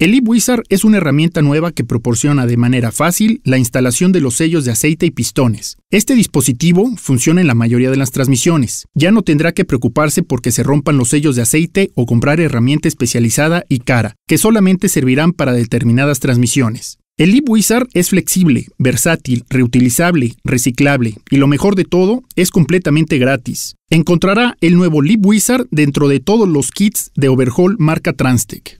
El Wizard es una herramienta nueva que proporciona de manera fácil la instalación de los sellos de aceite y pistones. Este dispositivo funciona en la mayoría de las transmisiones. Ya no tendrá que preocuparse porque se rompan los sellos de aceite o comprar herramienta especializada y cara, que solamente servirán para determinadas transmisiones. El Wizard es flexible, versátil, reutilizable, reciclable y lo mejor de todo, es completamente gratis. Encontrará el nuevo Wizard dentro de todos los kits de overhaul marca Transtec.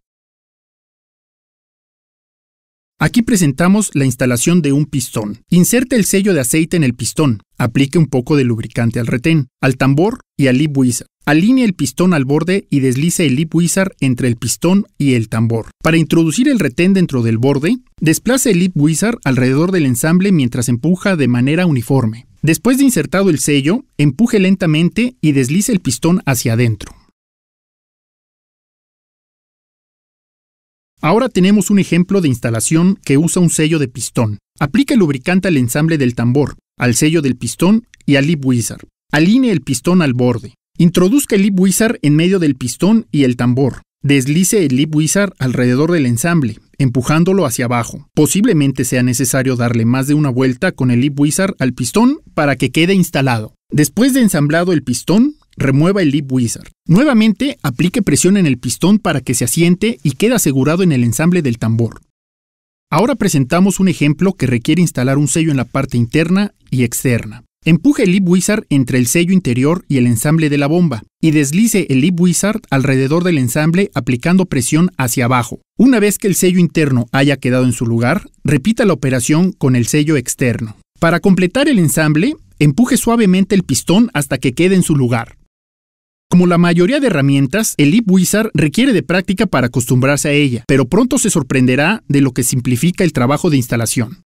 Aquí presentamos la instalación de un pistón. Inserte el sello de aceite en el pistón. Aplique un poco de lubricante al retén, al tambor y al lip wizard. Alinee el pistón al borde y deslice el lip wizard entre el pistón y el tambor. Para introducir el retén dentro del borde, desplace el lip wizard alrededor del ensamble mientras empuja de manera uniforme. Después de insertado el sello, empuje lentamente y deslice el pistón hacia adentro. Ahora tenemos un ejemplo de instalación que usa un sello de pistón. Aplica el lubricante al ensamble del tambor, al sello del pistón y al lip wizard. Alinee el pistón al borde. Introduzca el lip wizard en medio del pistón y el tambor. Deslice el lip wizard alrededor del ensamble, empujándolo hacia abajo. Posiblemente sea necesario darle más de una vuelta con el lip wizard al pistón para que quede instalado. Después de ensamblado el pistón, remueva el Leap Wizard. Nuevamente, aplique presión en el pistón para que se asiente y quede asegurado en el ensamble del tambor. Ahora presentamos un ejemplo que requiere instalar un sello en la parte interna y externa. Empuje el Leap Wizard entre el sello interior y el ensamble de la bomba y deslice el Leap Wizard alrededor del ensamble aplicando presión hacia abajo. Una vez que el sello interno haya quedado en su lugar, repita la operación con el sello externo. Para completar el ensamble, empuje suavemente el pistón hasta que quede en su lugar. Como la mayoría de herramientas, el Wizard requiere de práctica para acostumbrarse a ella, pero pronto se sorprenderá de lo que simplifica el trabajo de instalación.